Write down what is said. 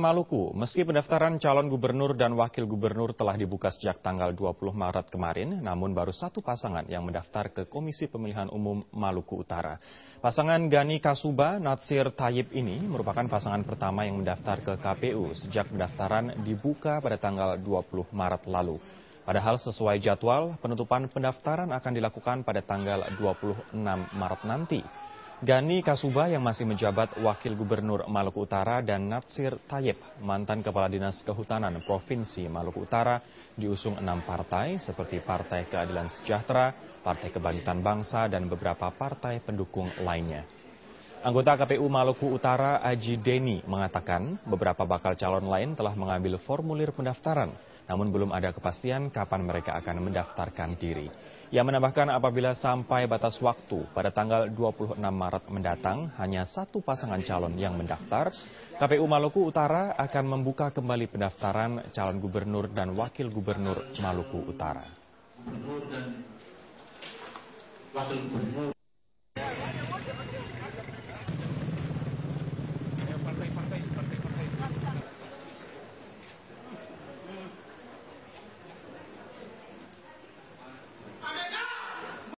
Maluku, meski pendaftaran calon gubernur dan wakil gubernur telah dibuka sejak tanggal 20 Maret kemarin, namun baru satu pasangan yang mendaftar ke Komisi Pemilihan Umum Maluku Utara. Pasangan Gani Kasuba Natsir Tayyip ini merupakan pasangan pertama yang mendaftar ke KPU sejak pendaftaran dibuka pada tanggal 20 Maret lalu. Padahal sesuai jadwal, penutupan pendaftaran akan dilakukan pada tanggal 26 Maret nanti. Gani Kasuba yang masih menjabat Wakil Gubernur Maluku Utara dan Natsir Tayeb, mantan Kepala Dinas Kehutanan Provinsi Maluku Utara, diusung enam partai seperti Partai Keadilan Sejahtera, Partai Kebangkitan Bangsa, dan beberapa partai pendukung lainnya. Anggota KPU Maluku Utara Aji Deni mengatakan beberapa bakal calon lain telah mengambil formulir pendaftaran, namun belum ada kepastian kapan mereka akan mendaftarkan diri. Ia menambahkan apabila sampai batas waktu pada tanggal 26 Maret mendatang hanya satu pasangan calon yang mendaftar, KPU Maluku Utara akan membuka kembali pendaftaran calon gubernur dan wakil gubernur Maluku Utara.